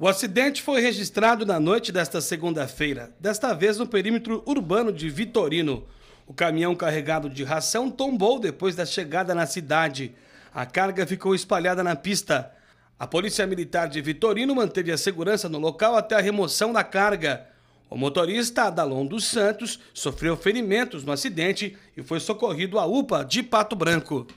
O acidente foi registrado na noite desta segunda-feira, desta vez no perímetro urbano de Vitorino. O caminhão carregado de ração tombou depois da chegada na cidade. A carga ficou espalhada na pista. A Polícia Militar de Vitorino manteve a segurança no local até a remoção da carga. O motorista Adalon dos Santos sofreu ferimentos no acidente e foi socorrido à UPA de Pato Branco.